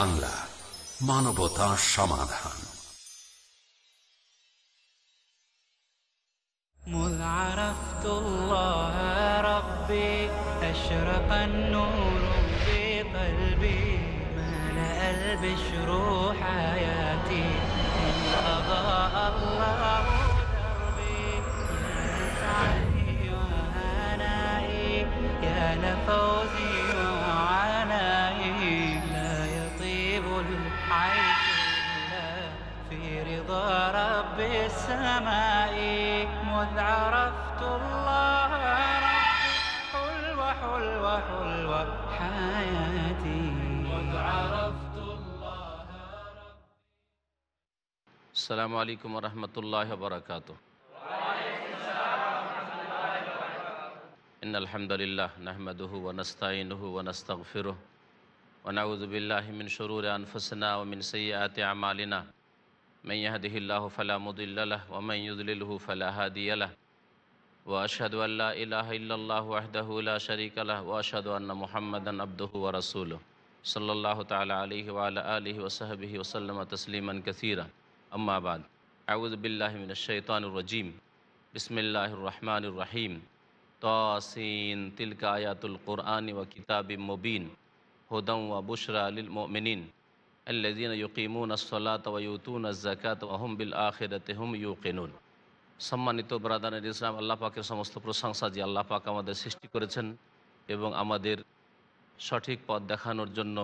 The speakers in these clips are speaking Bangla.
বাংলা মানবতা সমাধান مذ عرفت الله ربي أشرق النور في قلبي ملأ البشر حياتي إن أضاء الله دربي يا نسعي وهنائي يا نفوتي ضرب بالسماء مذ عرفت الله حلوة حلوة حلوة حياتي مذ عرفت الله السلام عليكم ورحمة الله وبركاته إن الحمد لله نحمده ونستعينه ونستغفره ونعوذ بالله من شرور أنفسنا ومن سيئات أعمالنا من يهده الله فلا مضل له ومن يضلله فلا هادي له وأشهد أن لا إله إلا الله وحده لا شريك له وأشهد أن محمدا عبده ورسوله صلى الله تعالى عليه وعلى آله وصحبه وسلم تسليما كثيرا أما بعد أعوذ بالله من الشيطان الرجيم بسم الله الرحمن الرحيم طاسين تلك آيات القرآن وكتاب مبين هدى وبشرى للمؤمنين আল্লাদিন ইউকিমুন আসলাত ওয়ুতুন আজাকাত ওহম বিল আখেরাতেহম ইউকিনুন সম্মানিত ব্রাদানের ইসলাম আল্লাহ পাকের সমস্ত প্রশংসা যে আল্লাহ পাক আমাদের সৃষ্টি করেছেন এবং আমাদের সঠিক পথ দেখানোর জন্য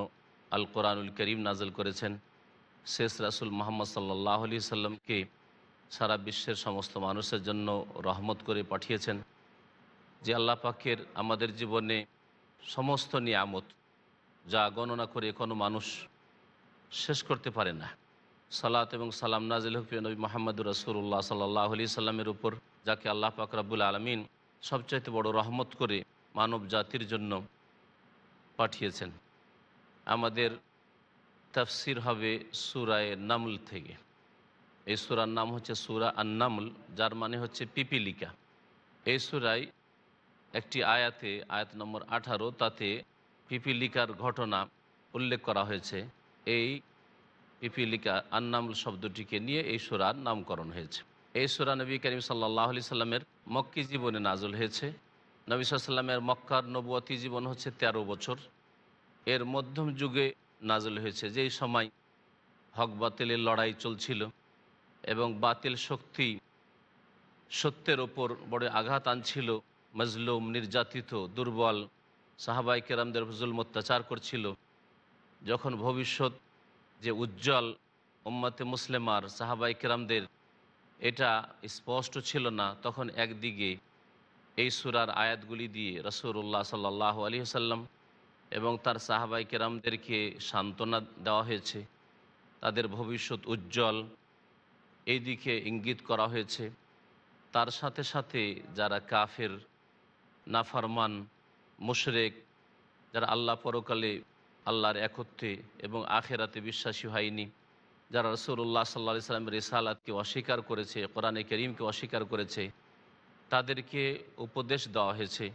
আল কোরআনুল করিম নাজল করেছেন শেষ রাসুল মোহাম্মদ সাল্লাহ আলি সাল্লামকে সারা বিশ্বের সমস্ত মানুষের জন্য রহমত করে পাঠিয়েছেন যে আল্লাহ পাকের আমাদের জীবনে সমস্ত নিয়ামত যা গণনা করে কোনো মানুষ শেষ করতে পারে না সালাত এবং সালাম নাজিল হুকিয় নবী মোহাম্মদ রসুল্লাহ সাল্লাহ আলি সাল্লামের উপর যাকে আল্লাহ পাকরাবুল আলমিন সবচাইতে বড় রহমত করে মানব জাতির জন্য পাঠিয়েছেন আমাদের তাফসির হবে সুরায় নামল থেকে এই সুরার নাম হচ্ছে সুরা আন্নামুল যার মানে হচ্ছে পিপিলিকা এই সুরায় একটি আয়াতে আয়াত নম্বর আঠারো তাতে পিপিলিকার ঘটনা উল্লেখ করা হয়েছে এই পিপিলিকা আন্নামুল শব্দটিকে নিয়ে এই সুরার নামকরণ হয়েছে এই সুরা নবী করিম সাল্লাহ আলি সাল্লামের মক্কি জীবনে নাজল হয়েছে নবী সাল্লামের মক্কার নবুয়তি জীবন হচ্ছে ১৩ বছর এর মধ্যম যুগে নাজল হয়েছে যেই সময় হক বাতিলের লড়াই চলছিল এবং বাতিল শক্তি সত্যের ওপর বড় আঘাত আনছিল মজলুম নির্যাতিত দুর্বল সাহাবাই কেরামদের ফজুল অত্যাচার করছিল যখন ভবিষ্যৎ যে উজ্জ্বল উম্মাতে মুসলেমার সাহাবাই কিরামদের এটা স্পষ্ট ছিল না তখন একদিকে এই সুরার আয়াতগুলি দিয়ে রসুরুল্লাহ সাল্লাহ আলী সাল্লাম এবং তার সাহাবাই কেরামদেরকে সান্ত্বনা দেওয়া হয়েছে তাদের ভবিষ্যৎ উজ্জ্বল এই দিকে ইঙ্গিত করা হয়েছে তার সাথে সাথে যারা কাফের নাফারমান মুশরেক যারা আল্লাহ পরকালে আল্লাহর একত্রে এবং আখেরাতে বিশ্বাসী হয়নি যারা রসুল্লাহ সাল্লা ইসলামের রেসালাতকে অস্বীকার করেছে কোরআনে করিমকে অস্বীকার করেছে তাদেরকে উপদেশ দেওয়া হয়েছে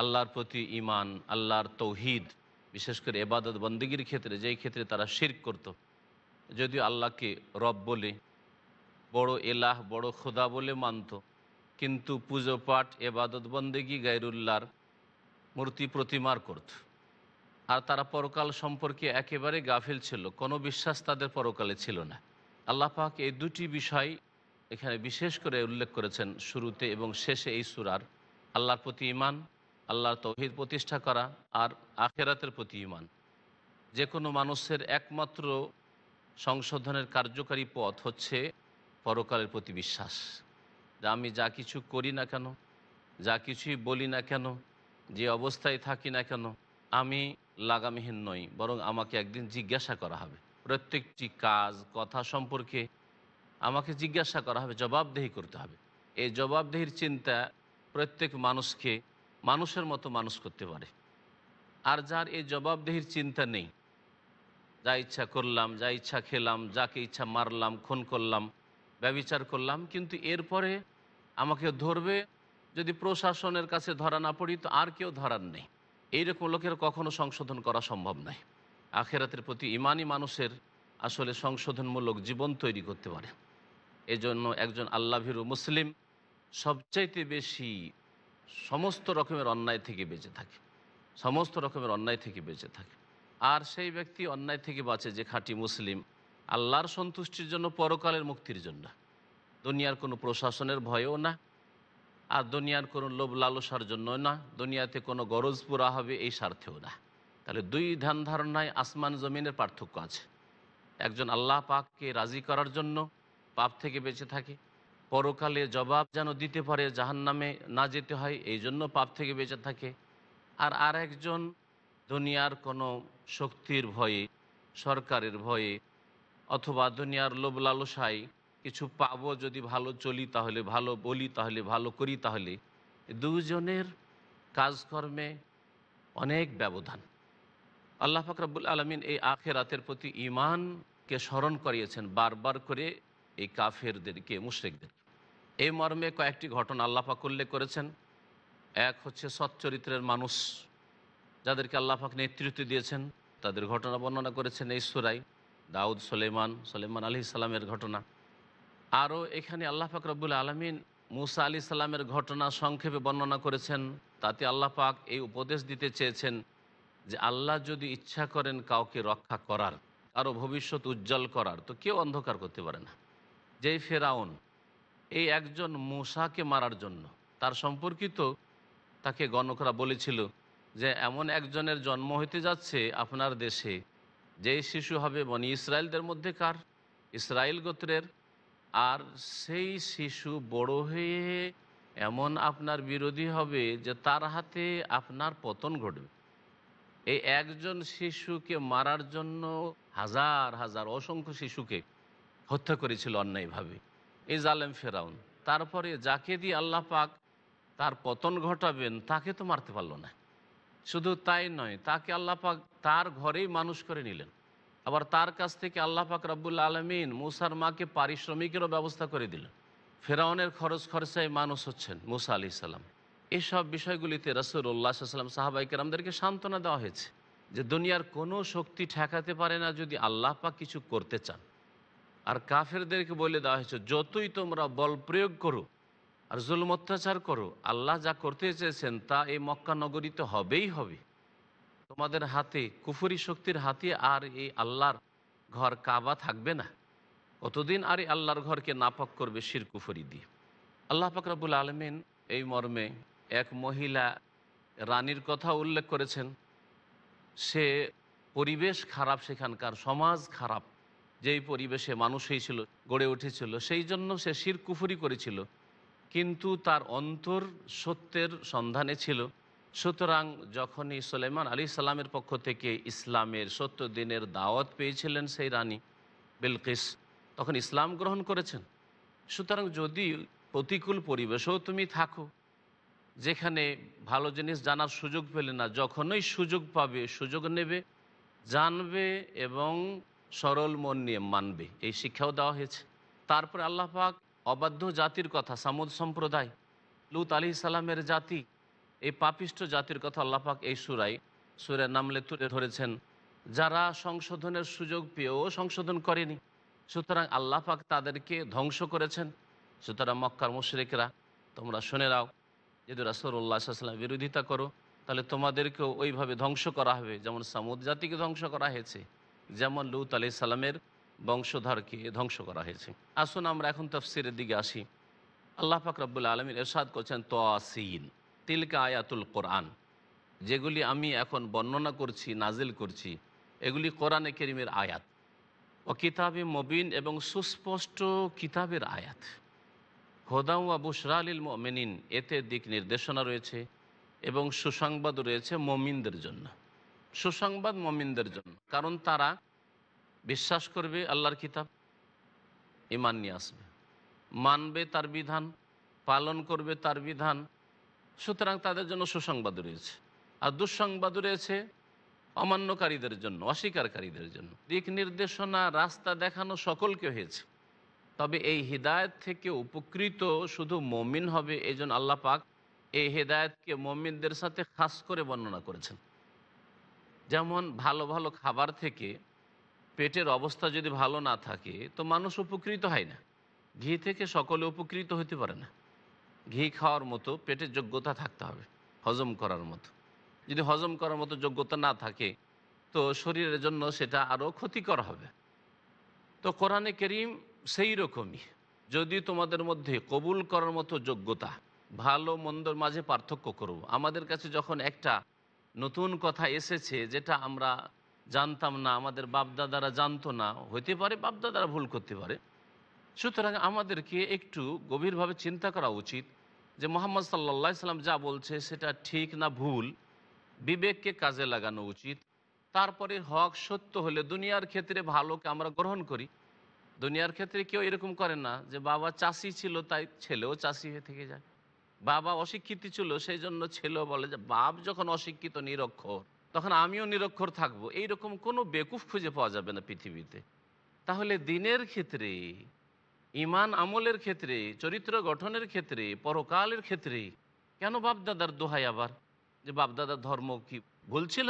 আল্লাহর প্রতি ইমান আল্লাহর তৌহিদ বিশেষ করে এবাদত বন্দীগীর ক্ষেত্রে যেই ক্ষেত্রে তারা শির করত। যদিও আল্লাহকে রব বলে বড় এলাহ বড় খোদা বলে মানত কিন্তু পুজো পাঠ এবাদত বন্দেগী গাইরুল্লাহর মূর্তি প্রতিমার করত আর তারা পরকাল সম্পর্কে একেবারে গাফিল ছিল কোনো বিশ্বাস তাদের পরকালে ছিল না আল্লাহ পাক এই দুটি বিষয় এখানে বিশেষ করে উল্লেখ করেছেন শুরুতে এবং শেষে এই সুরার আল্লাহর প্রতি ইমান আল্লাহর তহিদ প্রতিষ্ঠা করা আর আখেরাতের প্রতি ইমান যে কোনো মানুষের একমাত্র সংশোধনের কার্যকারী পথ হচ্ছে পরকালের প্রতি বিশ্বাস যে আমি যা কিছু করি না কেন যা কিছুই বলি না কেন যে অবস্থায় থাকি না কেন আমি লাগামহীন নই বরং আমাকে একদিন জিজ্ঞাসা করা হবে প্রত্যেকটি কাজ কথা সম্পর্কে আমাকে জিজ্ঞাসা করা হবে জবাবদেহি করতে হবে এই জবাবদেহির চিন্তা প্রত্যেক মানুষকে মানুষের মতো মানুষ করতে পারে আর যার এই জবাবদেহির চিন্তা নেই যা ইচ্ছা করলাম যা ইচ্ছা খেলাম যাকে ইচ্ছা মারলাম খুন করলাম ব্যবিচার করলাম কিন্তু এরপরে আমাকে ধরবে যদি প্রশাসনের কাছে ধরা না পড়ি তো আর কেউ ধরার নেই এইরকম লোকের কখনো সংশোধন করা সম্ভব নয় আখেরাতের প্রতি ইমানই মানুষের আসলে সংশোধনমূলক জীবন তৈরি করতে পারে এজন্য একজন আল্লাভিরু মুসলিম সবচাইতে বেশি সমস্ত রকমের অন্যায় থেকে বেঁচে থাকে সমস্ত রকমের অন্যায় থেকে বেঁচে থাকে আর সেই ব্যক্তি অন্যায় থেকে বাঁচে যে খাঁটি মুসলিম আল্লাহর সন্তুষ্টির জন্য পরকালের মুক্তির জন্য দুনিয়ার কোনো প্রশাসনের ভয়ও না আর দুনিয়ার কোনো লোভ লালসার জন্য না দুনিয়াতে কোনো গরজ পুরা হবে এই স্বার্থেও না তাহলে দুই ধ্যান ধারণায় আসমান জমিনের পার্থক্য আছে একজন আল্লাহ পাককে রাজি করার জন্য পাপ থেকে বেঁচে থাকে পরকালে জবাব যেন দিতে পারে জাহান নামে না যেতে হয় এই জন্য পাপ থেকে বেঁচে থাকে আর আর একজন দুনিয়ার কোনো শক্তির ভয়ে সরকারের ভয়ে অথবা দুনিয়ার লোভ লালসায় কিছু পাবো যদি ভালো চলি তাহলে ভালো বলি তাহলে ভালো করি তাহলে দুজনের কাজকর্মে অনেক ব্যবধান আল্লাহ ফাকরাবুল আলমিন এই আখেরাতের প্রতি ইমানকে স্মরণ করিয়েছেন বারবার করে এই কাফেরদেরকে মুশ্রিকদের এই মর্মে কয়েকটি ঘটনা আল্লাপাক উল্লেখ করেছেন এক হচ্ছে সৎ চরিত্রের মানুষ যাদেরকে আল্লাহাক নেতৃত্ব দিয়েছেন তাদের ঘটনা বর্ণনা করেছেন এই সুরাই দাউদ সলেমান সলেমান আলি ইসলামের ঘটনা আরও এখানে আল্লাহ পাক রব্বুল আলমিন মুসা আলি সাল্লামের ঘটনা সংক্ষেপে বর্ণনা করেছেন তাতে আল্লাহ পাক এই উপদেশ দিতে চেয়েছেন যে আল্লাহ যদি ইচ্ছা করেন কাউকে রক্ষা করার আরও ভবিষ্যৎ উজ্জ্বল করার তো কেউ অন্ধকার করতে পারে না যেই ফেরাউন এই একজন মূষাকে মারার জন্য তার সম্পর্কিত তাকে গণকরা বলেছিল যে এমন একজনের জন্ম হইতে যাচ্ছে আপনার দেশে যেই শিশু হবে বনি ইসরায়েলদের মধ্যেকার ইসরায়েল গোত্রের আর সেই শিশু বড় হয়ে এমন আপনার বিরোধী হবে যে তার হাতে আপনার পতন ঘটবে এই একজন শিশুকে মারার জন্য হাজার হাজার অসংখ্য শিশুকে হত্যা করেছিল অন্যায়ভাবে এই জালেম ফেরাউন তারপরে যাকে দিয়ে আল্লাহ পাক তার পতন ঘটাবেন তাকে তো মারতে পারল না শুধু তাই নয় তাকে আল্লাহ পাক তার ঘরেই মানুষ করে নিলেন আবার তার কাছ থেকে আল্লাহ পাক রব্বুল্লা আলমিন মুসার মাকে পারিশ্রমিকেরও ব্যবস্থা করে দিলেন ফেরাউনের খরচ খরচায় মানুষ হচ্ছেন মুসা আলি সাল্লাম এসব বিষয়গুলিতে রসুল্লাহ সাল্লাম আমাদেরকে সান্ত্বনা দেওয়া হয়েছে যে দুনিয়ার কোনো শক্তি ঠেকাতে পারে না যদি আল্লাহ পাক কিছু করতে চান আর কাফেরদেরকে বলে দেওয়া হয়েছে যতই তোমরা বল প্রয়োগ করো আর জুলম অত্যাচার করো আল্লাহ যা করতে চেয়েছেন তা এই মক্কা নগরীতে হবেই হবে তোমাদের হাতে কুফুরি শক্তির হাতে আর এই আল্লাহর ঘর কাবা থাকবে না অতদিন আর এই আল্লাহর ঘরকে নাপাক করবে শির কুফুরি দিয়ে আল্লাহ ফাকরাবুল আলমিন এই মর্মে এক মহিলা রানীর কথা উল্লেখ করেছেন সে পরিবেশ খারাপ সেখানকার সমাজ খারাপ যেই পরিবেশে মানুষ হয়েছিল গড়ে উঠেছিল সেই জন্য সে শির কুফুরি করেছিল কিন্তু তার অন্তর সত্যের সন্ধানে ছিল সুতরাং যখনই সুলাইমান আলী সাল্লামের পক্ষ থেকে ইসলামের সত্য দিনের দাওয়াত পেয়েছিলেন সেই রানী বিলকিস তখন ইসলাম গ্রহণ করেছেন সুতরাং যদি প্রতিকূল পরিবেশেও তুমি থাকো যেখানে ভালো জিনিস জানার সুযোগ পেলে না যখনই সুযোগ পাবে সুযোগ নেবে জানবে এবং সরল মন নিয়ে মানবে এই শিক্ষাও দেওয়া হয়েছে তারপরে আল্লাহ পাক অবাধ্য জাতির কথা সামুদ সম্প্রদায় লুত আলি সালামের জাতি এই পাপিষ্ট জাতির কথা আল্লাপাক এই সুরাই সুরের নামলে তুলে ধরেছেন যারা সংশোধনের সুযোগ পেয়েও সংশোধন করেনি সুতরাং আল্লাপাক তাদেরকে ধ্বংস করেছেন সুতরাং মক্কার মুশ্রিকরা তোমরা শুনে রাও যদি রাসুল্লাহাম বিরোধিতা করো তাহলে তোমাদেরকেও ওইভাবে ধ্বংস করা হবে যেমন সামুদ জাতিকে ধ্বংস করা হয়েছে যেমন লুত আলি সালামের বংশধরকে ধ্বংস করা হয়েছে আসুন আমরা এখন তফসিরের দিকে আসি আল্লাহ পাক আলমীর এরশাদ করছেন তোয়াসিন তিলকা আয়াতুল কোরআন যেগুলি আমি এখন বর্ণনা করছি নাজিল করছি এগুলি কোরআনে কেরিমের আয়াত ও কিতাবে মবিন এবং সুস্পষ্ট কিতাবের আয়াত হোদাউ আবুসরা আলিল এতে দিক নির্দেশনা রয়েছে এবং সুসংবাদ রয়েছে মমিনদের জন্য সুসংবাদ মমিনদের জন্য কারণ তারা বিশ্বাস করবে আল্লাহর কিতাব ইমান নিয়ে আসবে মানবে তার বিধান পালন করবে তার বিধান সুতরাং তাদের জন্য সুসংবাদ রয়েছে আর দুঃসংবাদ রয়েছে অমান্যকারীদের জন্য অস্বীকারীদের জন্য দিক নির্দেশনা রাস্তা দেখানো সকলকে হয়েছে তবে এই হৃদায়ত থেকে উপকৃত শুধু মমিন হবে এই জন্য আল্লাহ পাক এই হৃদায়তকে মমিনদের সাথে খাস করে বর্ণনা করেছেন যেমন ভালো ভালো খাবার থেকে পেটের অবস্থা যদি ভালো না থাকে তো মানুষ উপকৃত হয় না ঘি থেকে সকলে উপকৃত হতে পারে না ঘি খাওয়ার মতো পেটের যোগ্যতা থাকতে হবে হজম করার মতো যদি হজম করার মতো যোগ্যতা না থাকে তো শরীরের জন্য সেটা আরও ক্ষতিকর হবে তো কোরআনে করিম সেই রকমই যদি তোমাদের মধ্যে কবুল করার মতো যোগ্যতা ভালো মন্দর মাঝে পার্থক্য করব আমাদের কাছে যখন একটা নতুন কথা এসেছে যেটা আমরা জানতাম না আমাদের বাপদাদারা জানতো না হইতে পারে বাপদাদারা ভুল করতে পারে সুতরাং আমাদেরকে একটু গভীরভাবে চিন্তা করা উচিত যে মোহাম্মদ সাল্লা সাল্লাম যা বলছে সেটা ঠিক না ভুল বিবেককে কাজে লাগানো উচিত তারপরে হক সত্য হলে দুনিয়ার ক্ষেত্রে ভালোকে আমরা গ্রহণ করি দুনিয়ার ক্ষেত্রে কেউ এরকম করে না যে বাবা চাষি ছিল তাই ছেলেও চাষি হয়ে থেকে যায় বাবা অশিক্ষিত ছিল সেই জন্য ছেলেও বলে যে বাপ যখন অশিক্ষিত নিরক্ষর তখন আমিও নিরক্ষর থাকবো এইরকম কোনো বেকুফ খুঁজে পাওয়া যাবে না পৃথিবীতে তাহলে দিনের ক্ষেত্রে ইমান আমলের ক্ষেত্রে চরিত্র গঠনের ক্ষেত্রে পরকালের ক্ষেত্রে কেন বাপদাদার দোহাই আবার যে বাপদাদার ধর্ম কি ভুল ছিল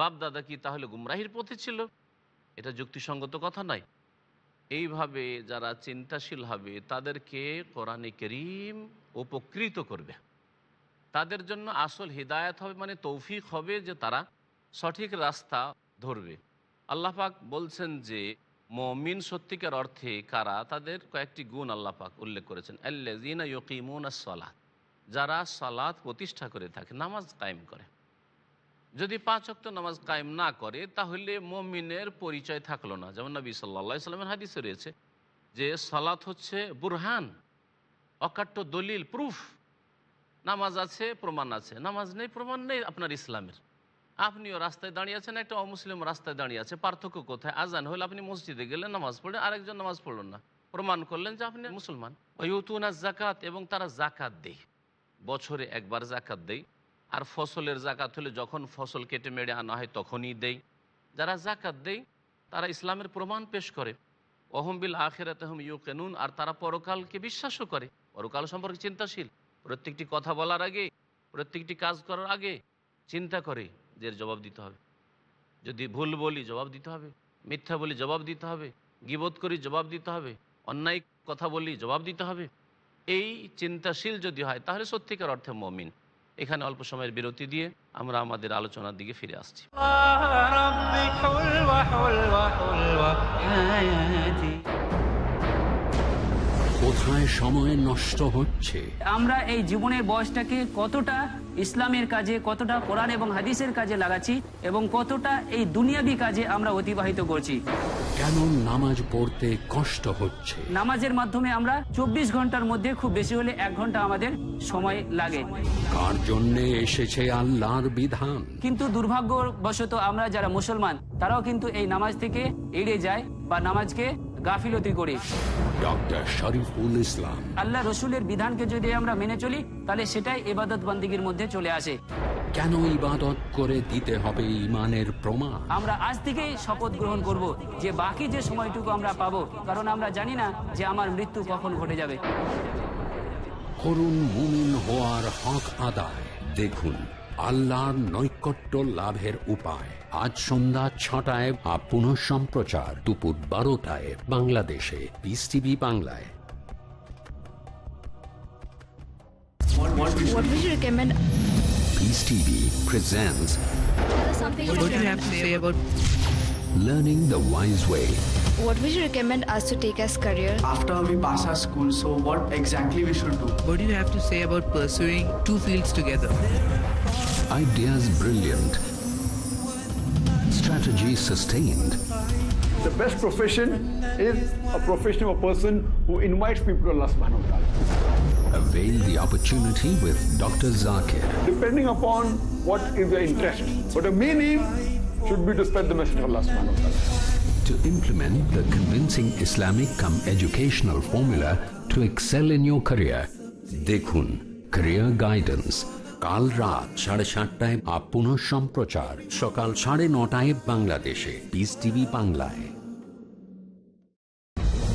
বাপদাদা কি তাহলে গুমরাহির পথে ছিল এটা যুক্তিসঙ্গত কথা নয় এইভাবে যারা চিন্তাশীল হবে তাদেরকে কোরআনে করিম উপকৃত করবে তাদের জন্য আসল হৃদায়ত হবে মানে তৌফিক হবে যে তারা সঠিক রাস্তা ধরবে আল্লাহ পাক বলছেন যে মমিন সত্যিকার অর্থে কারা তাদের কয়েকটি গুণ আল্লাপাক উল্লেখ করেছেন আল্লাজিনা ইয়কিমুনা আসলাত যারা সালাত প্রতিষ্ঠা করে থাকে নামাজ কায়েম করে যদি পাঁচ অক্ত নামাজ কায়েম না করে তাহলে মমিনের পরিচয় থাকলো না যেমন নবী সাল্লা সাল্লামের হাদিসে রয়েছে যে সালাত হচ্ছে বুরহান অকাট্য দলিল প্রুফ নামাজ আছে প্রমাণ আছে নামাজ নেই প্রমাণ নেই আপনার ইসলামের আপনিও রাস্তায় দাঁড়িয়ে আছেন একটা অমুসলিম রাস্তায় দাঁড়িয়ে আছে পার্থক্য কোথায় আজান হলে আপনি মসজিদে গেলেন নামাজ পড়লেন আরেকজন নামাজ পড়লেন না প্রমাণ করলেন যে আপনি মুসলমান ওয়ুতুনা জাকাত এবং তারা জাকাত দেয় বছরে একবার জাকাত দেয় আর ফসলের জাকাত হলে যখন ফসল কেটে মেড়ে আনা হয় তখনই দেয় যারা জাকাত দেয় তারা ইসলামের প্রমাণ পেশ করে অহমবিল আখেরাত তহম ইউ কেনুন আর তারা পরকালকে বিশ্বাসও করে পরকাল সম্পর্কে চিন্তাশীল প্রত্যেকটি কথা বলার আগে প্রত্যেকটি কাজ করার আগে চিন্তা করে দের জবাব দিতে হবে যদি ভুল বলি জবাব দিতে হবে মিথ্যা বলি জবাব দিতে হবে গিবোধ করি জবাব দিতে হবে অন্যায় কথা বলি জবাব দিতে হবে এই চিন্তাশীল যদি হয় তাহলে সত্যিকার অর্থে মমিন এখানে অল্প সময়ের বিরতি দিয়ে আমরা আমাদের আলোচনার দিকে ফিরে আসছি কোথায় সময় নষ্ট হচ্ছে আমরা এই জীবনের বয়সটাকে কতটা ইসলামের কাজে কতটা কোরআন এবং হাদিসের কাজে লাগাচ্ছি এবং কতটা এই দুনিয়াবি কাজে আমরা অতিবাহিত করছি কেন নামাজ পড়তে কষ্ট হচ্ছে নামাজের মাধ্যমে আমরা চব্বিশ ঘন্টার মধ্যে খুব বেশি হলে এক ঘন্টা আমাদের সময় লাগে কার জন্য এসেছে আল্লাহর বিধান কিন্তু দুর্ভাগ্যবশত আমরা যারা মুসলমান তারাও কিন্তু এই নামাজ থেকে এড়ে যায় বা নামাজকে গাফিলতি করে ডক্টর শরীফুল ইসলাম আল্লাহ রসুলের বিধানকে যদি আমরা মেনে চলি তাহলে সেটাই এবাদত মধ্যে চলে আসে কেন ইবাদত করে দিতে হবে প্রমাণ আমরা আজ থেকেই শপথ গ্রহণ করব যে বাকি যে সময়টুকু আমরা পাবো কারণ আমরা জানি না যে আমার মৃত্যু কখন ঘটে যাবে করুন হওয়ার হক আদায় দেখুন আল্লাহর নৈকট্য লাভের উপায় আজ সন্ধ্যা ছটায় আর পুনঃ সম্প্রচার দুপুর বারোটায় বাংলাদেশে পিস টিভি বাংলায় Peace TV presents What do you have to say about Learning the Wise Way What would you recommend us to take as career? After we pass our school, so what exactly we should do? What do you have to say about pursuing two fields together? Ideas brilliant strategy sustained. The best profession is a profession of a person who invites people to Allah subhanahu wa ta'ala. Avail the opportunity with Dr. Zakir. Depending upon what is your interest. But the main aim should be to spread the message of Allah subhanahu wa ta'ala. To implement the convincing Islamic come educational formula to excel in your career. Dekhun, Career Guidance কাল রাত সাড়ে সাতটায় আপ পুনঃ সম্প্রচার সকাল সাড়ে নটায় বাংলাদেশে পিস টিভি বাংলায়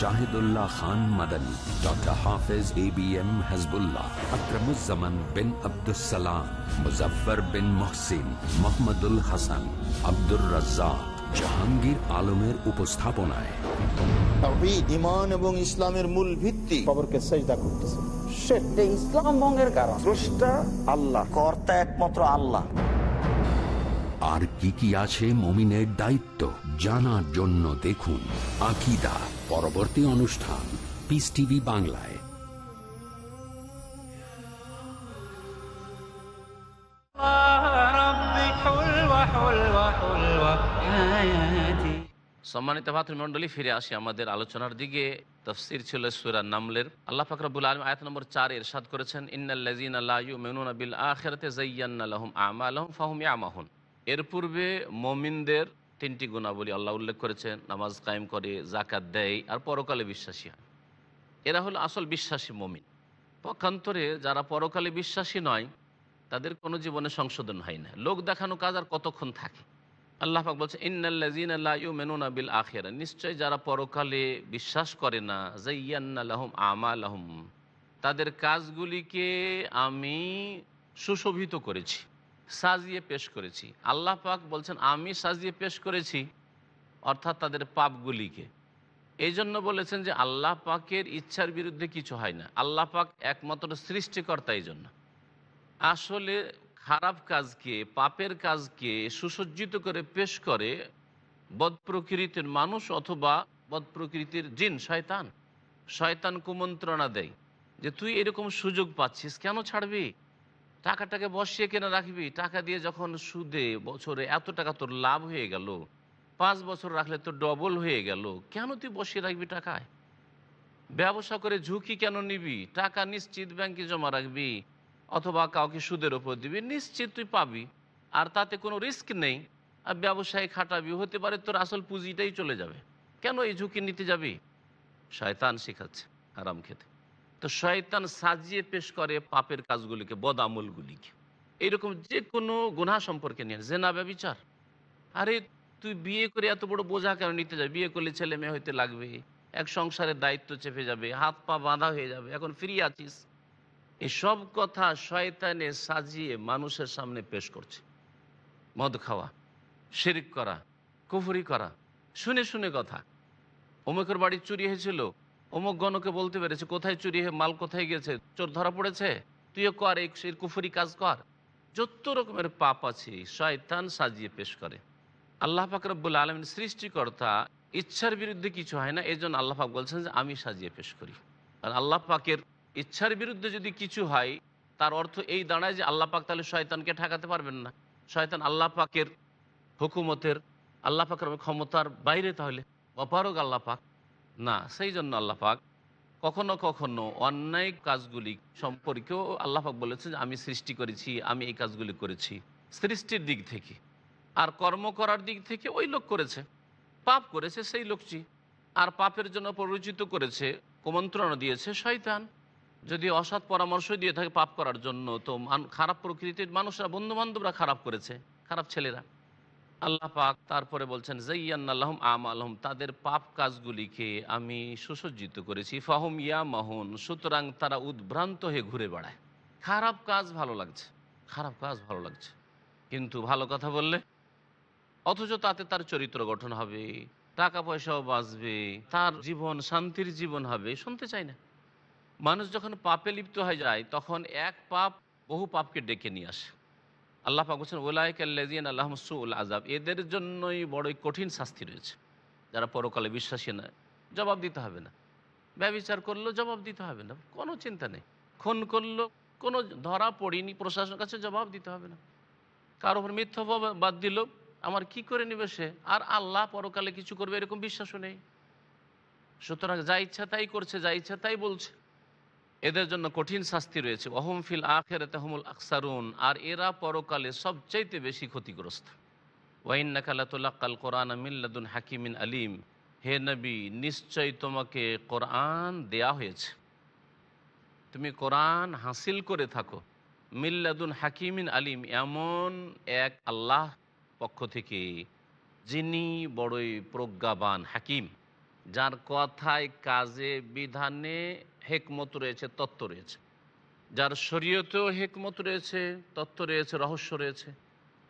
শাহিদুল্লাহ খান Madani doctor Hafez A B M Hazbullah Akramuzzaman bin Abdul Salam Muzaffar বিন মহসিন মোহাম্মদুল হাসান আব্দুর রাজ্জা জাহাঙ্গীর আলমের উপস্থাপনায় ইমান এবং ইসলামের মূল খবরকে ইসলাম আল্লাহ একমাত্র আল্লাহ আর কি কি আছে মমিনের দায়িত্ব জানার জন্য দেখুন আকিদা পরবর্তী অনুষ্ঠান পিস টিভি বাংলায় সম্মানিত ভাতৃমন্ডলী ফিরে আসি আমাদের আলোচনার দিকে তফসির ছিল সুরা নামলের আল্লাহ ফাকরাবুল আলম আয়াত নম্বর চার এরশাদ করেছেন ইন্নাল্লাহ আল্লাহ বিল আখেরাতে জৈয়ান্না আমাহুন এর পূর্বে মমিনদের তিনটি গুণাবলী আল্লাহ উল্লেখ করেছেন নামাজ কায়েম করে জাকাত দেয় আর পরকালে বিশ্বাসী হয় এরা হলো আসল বিশ্বাসী মমিন পক্ষান্তরে যারা পরকালে বিশ্বাসী নয় তাদের কোনো জীবনে সংশোধন হয় না লোক দেখানো কাজ আর কতক্ষণ থাকে আল্লাহ পাক বলছে ইন্নাল্লাজিন বিল আখেরা নিশ্চয় যারা পরকালে বিশ্বাস করে না জাইয়ান্নালাহম আমালাহম তাদের কাজগুলিকে আমি সুশোভিত করেছি সাজিয়ে পেশ করেছি আল্লাহ পাক বলছেন আমি সাজিয়ে পেশ করেছি অর্থাৎ তাদের পাপগুলিকে এই জন্য বলেছেন যে আল্লাহ পাকের ইচ্ছার বিরুদ্ধে কিছু হয় না আল্লাহ পাক একমাত্র সৃষ্টিকর্তা এই জন্য আসলে খারাপ কাজকে পাপের কাজকে সুসজ্জিত করে পেশ করে বদ প্রকৃতির মানুষ অথবা বদ প্রকৃতির জিন শয়তান শয়তান কুমন্ত্রণা দেয় যে তুই এরকম সুযোগ পাচ্ছিস কেন ছাড়বি টাকাটাকে বসিয়ে কেনা রাখবি টাকা দিয়ে যখন সুদে বছরে এত টাকা তোর লাভ হয়ে গেল পাঁচ বছর রাখলে তোর ডবল হয়ে গেল কেন তুই বসিয়ে রাখবি টাকায় ব্যবসা করে ঝুঁকি কেন নিবি টাকা নিশ্চিত ব্যাংকে জমা রাখবি অথবা কাউকে সুদের ওপর দিবি নিশ্চিত তুই পাবি আর তাতে কোনো রিস্ক নেই আর ব্যবসায় খাটাবি হতে পারে তোর আসল পুঁজিটাই চলে যাবে কেন এই ঝুঁকি নিতে যাবি শয়তান শেখাচ্ছে আরাম খেতে তো শয়তান সাজিয়ে পেশ করে পাপের কাজগুলিকে বদামলগুলিকে এইরকম যে কোনো গুনাহ সম্পর্কে নিয়ে জেনা ব্যবচার আরে তুই বিয়ে করে এত বড় বোঝা কেন নিতে যাবে বিয়ে করলে ছেলে মেয়ে হইতে লাগবে এক সংসারের দায়িত্ব চেপে যাবে হাত পা বাঁধা হয়ে যাবে এখন ফ্রি আছিস এসব কথা শয়তানে সাজিয়ে মানুষের সামনে পেশ করছে মদ খাওয়া শেরিক করা কুফুরি করা শুনে শুনে কথা অমুকের বাড়ি চুরি হয়েছিল অমুক গণকে বলতে পেরেছে কোথায় চুরি হয়ে মাল কোথায় গেছে চোর ধরা পড়েছে তুইও কর এই কুফুরি কাজ কর যত রকমের পাপ আছে শয়তান সাজিয়ে পেশ করে আল্লাহ পাক রব্বুল আলমিন সৃষ্টিকর্তা ইচ্ছার বিরুদ্ধে কিছু হয় না এই জন্য আল্লাহ পাক বলছেন যে আমি সাজিয়ে পেশ করি আর আল্লাহ পাকের ইচ্ছার বিরুদ্ধে যদি কিছু হয় তার অর্থ এই দাঁড়ায় যে আল্লাহ পাক তাহলে শয়তানকে ঠেকাতে পারবেন না শয়তান আল্লাহ পাকের হুকুমতের আল্লাহ পাকের ক্ষমতার বাইরে তাহলে অপারক আল্লাহ পাক না সেই জন্য আল্লাপাক কখনো কখনো অন্যায় কাজগুলি সম্পর্কেও আল্লাহাক বলেছে যে আমি সৃষ্টি করেছি আমি এই কাজগুলি করেছি সৃষ্টির দিক থেকে আর কর্ম করার দিক থেকে ওই লোক করেছে পাপ করেছে সেই লোকটি আর পাপের জন্য পরিচিত করেছে কুমন্ত্রণা দিয়েছে শয়তান যদি অসৎ পরামর্শ দিয়ে থাকে পাপ করার জন্য তো খারাপ প্রকৃতির মানুষরা বন্ধু বান্ধবরা খারাপ করেছে খারাপ ছেলেরা আল্লাহ পাক তারপরে বলছেন জৈয়ান্নাল্লাহম আম আলহম তাদের পাপ কাজগুলিকে আমি সুসজ্জিত করেছি ফাহম ইয়া মাহুন সুতরাং তারা উদ্ভ্রান্ত হয়ে ঘুরে বেড়ায় খারাপ কাজ ভালো লাগছে খারাপ কাজ ভালো লাগছে কিন্তু ভালো কথা বললে অথচ তাতে তার চরিত্র গঠন হবে টাকা পয়সাও বাঁচবে তার জীবন শান্তির জীবন হবে শুনতে চাই না মানুষ যখন পাপে লিপ্ত হয়ে যায় তখন এক পাপ বহু পাপকে ডেকে নিয়ে আসে আল্লাহ পাক বলছেন ওলায়ক আল্লাজিন আল্লাহমসুল আজাব এদের জন্যই বড়ই কঠিন শাস্তি রয়েছে যারা পরকালে বিশ্বাসী না জবাব দিতে হবে না ব্যবিচার করলো জবাব দিতে হবে না কোনো চিন্তা নেই খুন করলো কোনো ধরা পড়িনি প্রশাসনের কাছে জবাব দিতে হবে না কারো ওপর বাদ দিল আমার কি করে নেবে সে আর আল্লাহ পরকালে কিছু করবে এরকম বিশ্বাসও নেই সুতরাং যা ইচ্ছা তাই করছে যা ইচ্ছা তাই বলছে এদের জন্য কঠিন শাস্তি রয়েছে অহম ফিল আখের তেহমুল আকসারুন আর এরা পরকালে সবচাইতে বেশি ক্ষতিগ্রস্ত কাল কোরআন মিল্লাদুন হাকিমিন আলিম হে নবী নিশ্চয় তোমাকে কোরআন দেয়া হয়েছে তুমি কোরআন হাসিল করে থাকো মিল্লাদুন হাকিমিন আলিম এমন এক আল্লাহ পক্ষ থেকে যিনি বড়ই প্রজ্ঞাবান হাকিম যার কথায় কাজে বিধানে হেকমত রয়েছে তত্ত্ব রয়েছে যার শরীয়তেও হেকমত রয়েছে তত্ত্ব রয়েছে রহস্য রয়েছে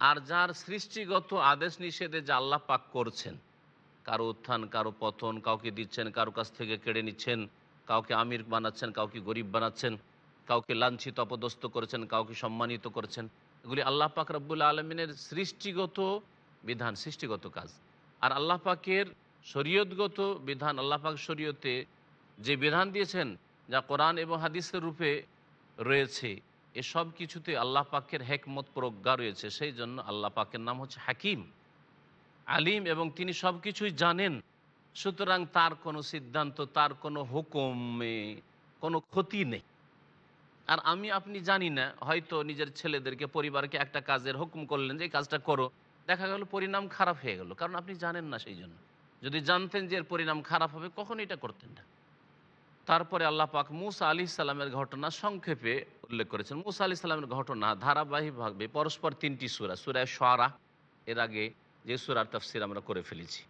আর যার সৃষ্টিগত আদেশ নিষেধে জাল্লা আল্লাহ পাক করছেন কারো উত্থান কারো পতন কাউকে দিচ্ছেন কারো কাছ থেকে কেড়ে নিচ্ছেন কাউকে আমির বানাচ্ছেন কাউকে গরিব বানাচ্ছেন কাউকে লাঞ্ছিত অপদস্থ করেছেন কাউকে সম্মানিত করেছেন এগুলি আল্লাহ পাক রব্বুল আলমিনের সৃষ্টিগত বিধান সৃষ্টিগত কাজ আর আল্লাহ পাকের শরীয়তগত বিধান আল্লাপাক শরীয়তে যে বিধান দিয়েছেন যা কোরআন এবং হাদিসের রূপে রয়েছে এসব কিছুতে আল্লাহ পাকের হেকমত প্রজ্ঞা রয়েছে সেই জন্য আল্লাহ পাকের নাম হচ্ছে হাকিম আলিম এবং তিনি সব কিছুই জানেন সুতরাং তার কোনো সিদ্ধান্ত তার কোনো হুকুমে কোনো ক্ষতি নেই আর আমি আপনি জানি না হয়তো নিজের ছেলেদেরকে পরিবারকে একটা কাজের হুকুম করলেন যে কাজটা করো দেখা গেল পরিণাম খারাপ হয়ে গেল কারণ আপনি জানেন না সেই জন্য যদি জানতেন যে এর পরিণাম খারাপ হবে কখন এটা করতেন না তারপরে আল্লাহ পাক মুসা আলি সাল্লামের ঘটনা সংক্ষেপে উল্লেখ করেছেন মুসা আলি সাল্লামের ঘটনা ধারাবাহিকভাবে পরস্পর তিনটি সুরা সুরায় সোয়ারা এর আগে যে সুরার তাফসির আমরা করে ফেলেছি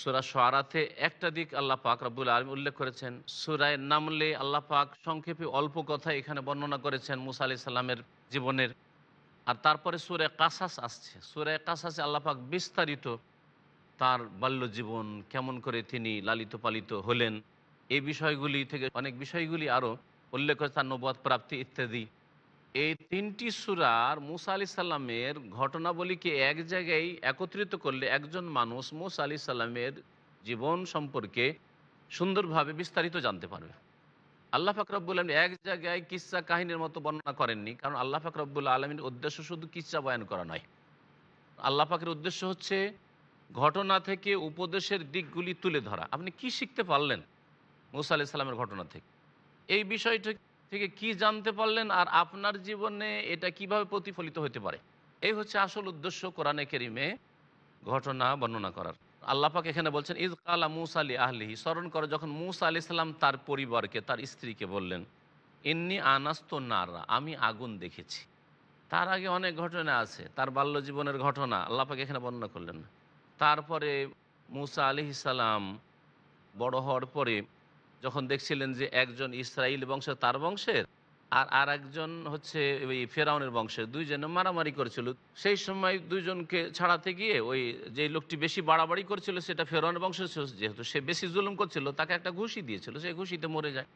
সুরা সোয়ারাতে একটা দিক আল্লাহ পাক রাবুল আলম উল্লেখ করেছেন সুরায় নামলে আল্লাহ পাক সংক্ষেপে অল্প কথা এখানে বর্ণনা করেছেন মুসা আলি সাল্লামের জীবনের আর তারপরে সুরে কাসাস আসছে সুরে কাসাসে আল্লাহ পাক বিস্তারিত তার বাল্যজীবন কেমন করে তিনি লালিত পালিত হলেন এই বিষয়গুলি থেকে অনেক বিষয়গুলি আরও উল্লেখ করে তার নবাদ প্রাপ্তি ইত্যাদি এই তিনটি সুরার মুসা আলি সাল্লামের ঘটনাবলীকে এক জায়গায় একত্রিত করলে একজন মানুষ মুসা আলি সাল্লামের জীবন সম্পর্কে সুন্দরভাবে বিস্তারিত জানতে পারবে আল্লাহ ফাকরাবুল আলম এক জায়গায় কিসা কাহিনীর মতো বর্ণনা করেননি কারণ আল্লাহ ফাকরাবুল্লা আলমীর উদ্দেশ্য শুধু কিসা বয়ান করা নয় আল্লাহ পাকের উদ্দেশ্য হচ্ছে ঘটনা থেকে উপদেশের দিকগুলি তুলে ধরা আপনি কি শিখতে পারলেন মুসা আলি সাল্লামের ঘটনা থেকে এই বিষয়টা থেকে কি জানতে পারলেন আর আপনার জীবনে এটা কিভাবে প্রতিফলিত হতে পারে এই হচ্ছে আসল উদ্দেশ্য কোরআনে কেরিমে ঘটনা বর্ণনা করার আল্লাপাক এখানে বলছেন ইজ কালা মুসা আলী আহলিহি স্মরণ করে যখন মুসা আলি সাল্লাম তার পরিবারকে তার স্ত্রীকে বললেন এমনি আনাস্ত নারা আমি আগুন দেখেছি তার আগে অনেক ঘটনা আছে তার বাল্য জীবনের ঘটনা আল্লাপাকে এখানে বর্ণনা করলেন না তারপরে মুসা আলি সালাম বড় হওয়ার পরে যখন দেখছিলেন যে একজন ইসরায়েল বংশ তার বংশের আর আর একজন হচ্ছে ওই ফেরাউনের বংশের দুইজন মারামারি করেছিল সেই সময় দুইজনকে ছাড়াতে গিয়ে ওই যে লোকটি বেশি বাড়াবাড়ি করছিল সেটা ফেরাউনের বংশ যেহেতু সে বেশি জুলুম করছিল তাকে একটা ঘুষি দিয়েছিল সেই ঘুষিতে মরে যায়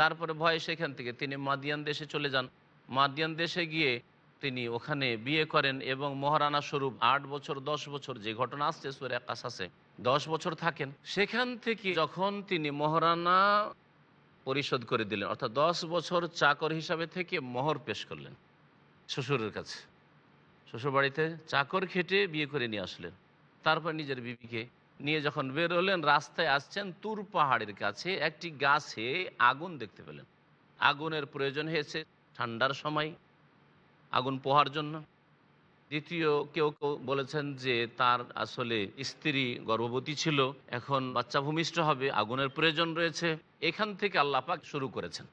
তারপরে ভয়ে সেখান থেকে তিনি মাদিয়ান দেশে চলে যান মাদিয়ান দেশে গিয়ে তিনি ওখানে বিয়ে করেন এবং মহারানা স্বরূপ আট বছর দশ বছর যে ঘটনা আসছে সুরে কাসাসে দশ বছর থাকেন সেখান থেকে যখন তিনি মহারানা পরিশোধ করে দিলেন অর্থাৎ দশ বছর চাকর হিসাবে থেকে মহর পেশ করলেন শ্বশুরের কাছে শ্বশুর বাড়িতে চাকর খেটে বিয়ে করে নিয়ে আসলেন তারপর নিজের বিবিকে নিয়ে যখন বের হলেন রাস্তায় আসছেন তুর পাহাড়ের কাছে একটি গাছে আগুন দেখতে পেলেন আগুনের প্রয়োজন হয়েছে ঠান্ডার সময় আগুন পোহার জন্য দ্বিতীয় কেউ কেউ বলেছেন যে তার আসলে স্ত্রী গর্ভবতী ছিল এখন বাচ্চা ভূমিষ্ঠ হবে আগুনের প্রয়োজন রয়েছে এখান থেকে আল্লাপাক শুরু করেছেন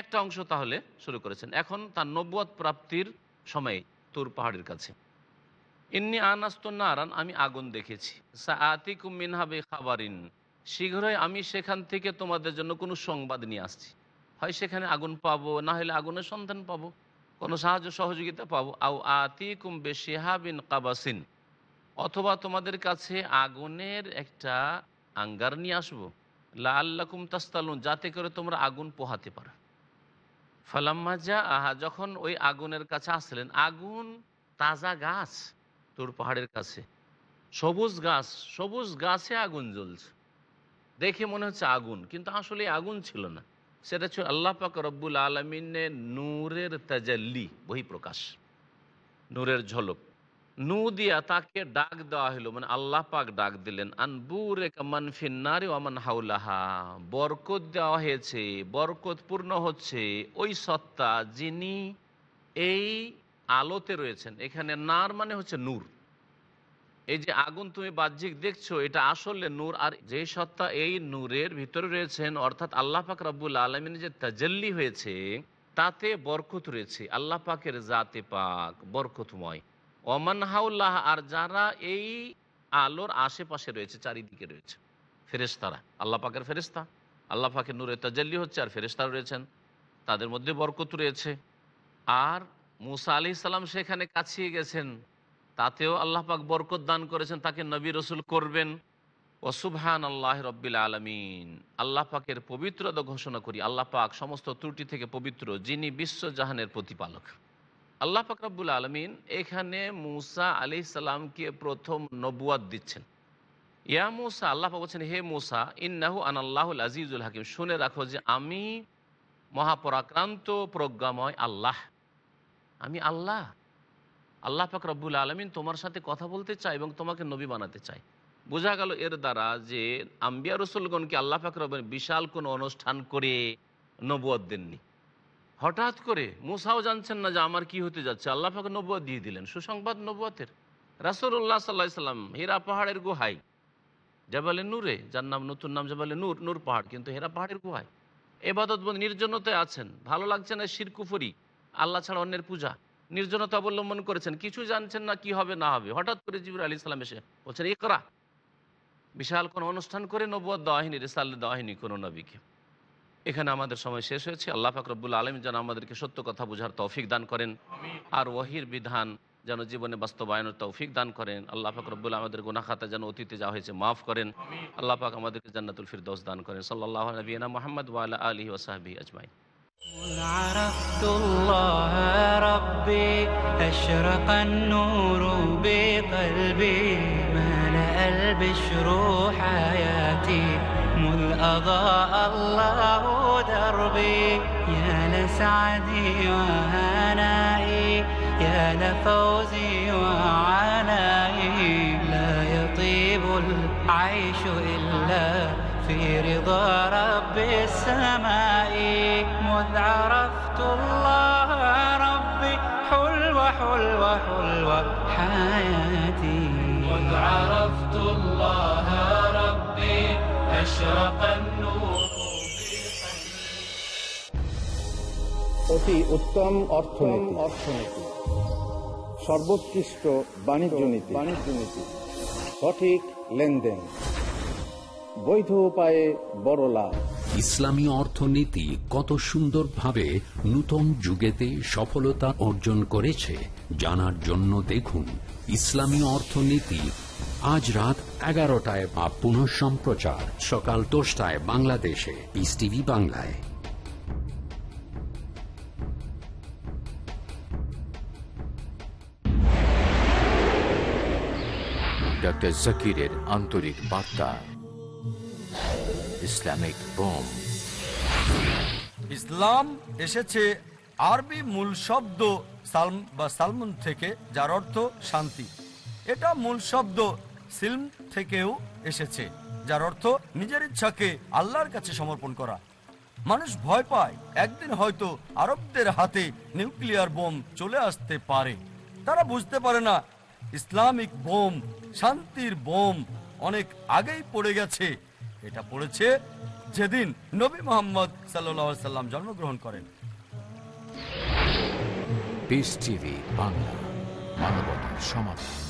একটা অংশ তাহলে শুরু করেছেন এখন তার নব্বত প্রাপ্তির সময়ে তোর পাহাড়ের কাছে ইন্নি আনাস্ত আরান আমি আগুন দেখেছি সা আতিক মিনহাবে খাবারিন শীঘ্রই আমি সেখান থেকে তোমাদের জন্য কোনো সংবাদ নিয়ে আসছি হয় সেখানে আগুন পাবো না হলে আগুনের সন্ধান পাবো কোনো সাহায্য সহযোগিতা পাবো আউ আতি কুম্বে শেহাবিন কাবাসিন অথবা তোমাদের কাছে আগুনের একটা আঙ্গার নিয়ে আসবো লা আল্লাকুম তাস্তালুন যাতে করে তোমরা আগুন পোহাতে পারো ফালাম্মা যা আহা যখন ওই আগুনের কাছে আসলেন আগুন তাজা গাছ তোর পাহাড়ের কাছে সবুজ গাছ সবুজ গাছে আগুন জ্বলছে দেখে মনে হচ্ছে আগুন কিন্তু আসলে আগুন ছিল না সেটা ছিল আল্লাহ পাক রব্বুল আলমিনের নূরের তাজাল্লি বহিঃপ্রকাশ নূরের ঝলক নু দিয়া তাকে ডাক দেওয়া হলো মানে আল্লাহ পাক ডাক দিলেন আনবুর মান ফিন্নারে ওমান হাউলাহা বরকত দেওয়া হয়েছে বরকতপূর্ণ হচ্ছে ওই সত্তা যিনি এই আলোতে রয়েছেন এখানে নার মানে হচ্ছে নূর এই যে আগুন তুমি বাহ্যিক দেখছো এটা আসলে নূর আর যে সত্তা এই নূরের ভিতরে রয়েছেন অর্থাৎ আল্লাহ পাক রব্বুল আলমিন যে তাজল্লি হয়েছে তাতে বরকত রয়েছে আল্লাহ পাকের জাতে পাক বরকতময় হাউল্লাহ আর যারা এই আলোর আশেপাশে রয়েছে চারিদিকে রয়েছে ফেরেস্তারা আল্লাহ পাকের ফেরেস্তা আল্লাহ পাকের নূরে তাজল্লি হচ্ছে আর ফেরেস্তারা রয়েছেন তাদের মধ্যে বরকত রয়েছে আর মুসা আলি সাল্লাম সেখানে কাছিয়ে গেছেন তাতেও আল্লাহ পাক বরকত দান করেছেন তাকে নবী রসুল করবেন অসুভান আল্লাহ রব্বিল আলমিন আল্লাহ পাকের পবিত্রতা ঘোষণা করি আল্লাহ পাক সমস্ত ত্রুটি থেকে পবিত্র যিনি বিশ্বজাহানের প্রতিপালক আল্লাহ পাক রব্বুল আলমিন এখানে মূসা আলি সালামকে প্রথম নবুয়াদ দিচ্ছেন ইয়া মূসা আল্লাহ পাক বলছেন হে মূসা ইন্নাহু আন আল্লাহুল আজিজুল হাকিম শুনে রাখো যে আমি মহাপরাক্রান্ত প্রজ্ঞাময় আল্লাহ আমি আল্লাহ আল্লাহ পাক রব্বুল আলমিন তোমার সাথে কথা বলতে চায় এবং তোমাকে নবী বানাতে চায় বোঝা গেল এর দ্বারা যে আম্বিয়া রসুলগণকে আল্লাহ পাক রব বিশাল কোনো অনুষ্ঠান করে নবুয়ত দেননি হঠাৎ করে মুসাও জানছেন না যে আমার কি হতে যাচ্ছে আল্লাহ পাক নবুয়ত দিয়ে দিলেন সুসংবাদ নবুয়তের রাসুল্লাহ সাল্লাহ সাল্লাম হীরা পাহাড়ের গুহাই জাবালে নূরে যার নাম নতুন নাম জাবালে নূর নূর পাহাড় কিন্তু হেরা পাহাড়ের গুহায় এবাদত নির্জনতায় আছেন ভালো লাগছে না শিরকুফুরি আল্লাহ ছাড়া অন্যের পূজা নির্জনতা অবলম্বন করেছেন কিছু জানছেন না কি হবে না হবে হঠাৎ করে জিবুর আলী ইসলাম এসে বলছেন এ করা বিশাল কোনো অনুষ্ঠান করে নবুয়াদ দাহিনী রেসাল দাহিনী কোনো নবীকে এখানে আমাদের সময় শেষ হয়েছে আল্লাহ ফাকরবুল আলম যেন আমাদেরকে সত্য কথা বোঝার তৌফিক দান করেন আর ওহির বিধান যেন জীবনে বাস্তবায়নের তৌফিক দান করেন আল্লাহ ফাকরবুল আমাদের গুনাখাতা যেন অতীতে যা হয়েছে মাফ করেন আল্লাহ পাক আমাদেরকে জান্নাতুল দোষ দান করেন সাল্লাহ নবীনা মোহাম্মদ ওয়াল আলী ওসাহাবি আজমাই عرفت الله ربي أشرق النور بقلبي ملأ البشر حياتي مذ أضاء الله دربي يا لسعدي وهنائي يا لفوزي وعافي العيش إلا في رضا رب السماء مذ عرفت الله ربي حلو حلو حلو حياتي مذ عرفت الله ربي أشرق النور অতি উত্তম অর্থনীতি অর্থনীতি সর্বোৎকৃষ্ট বাণিজ্য নীতি বাণিজ্য নীতি সঠিক লেনদেন বৈধ উপায়ে বড় লাভ ইসলামী অর্থনীতি কত সুন্দরভাবে নূতন যুগেতে সফলতা অর্জন করেছে জানার জন্য দেখুন ইসলামী অর্থনীতি আজ রাত এগারোটায় বা পুনঃ সম্প্রচার সকাল দশটায় বাংলাদেশে ইস বাংলায় ডক্টর জাকিরের আন্তরিক বার্তা ইসলামিক বোম ইসলাম এসেছে আরবি মূল শব্দ সালম বা সালমুন থেকে যার অর্থ শান্তি এটা মূল শব্দ সিলম থেকেও এসেছে যার অর্থ নিজের ইচ্ছাকে আল্লাহর কাছে সমর্পণ করা মানুষ ভয় পায় একদিন হয়তো আরবদের হাতে নিউক্লিয়ার বোম চলে আসতে পারে তারা বুঝতে পারে না ইসলামিক বোম শান্তির বোম অনেক আগেই পড়ে গেছে এটা পড়েছে যেদিন নবী মোহাম্মদ সাল্লা সাল্লাম জন্মগ্রহণ করেন বাংলা মানবতার সমাধান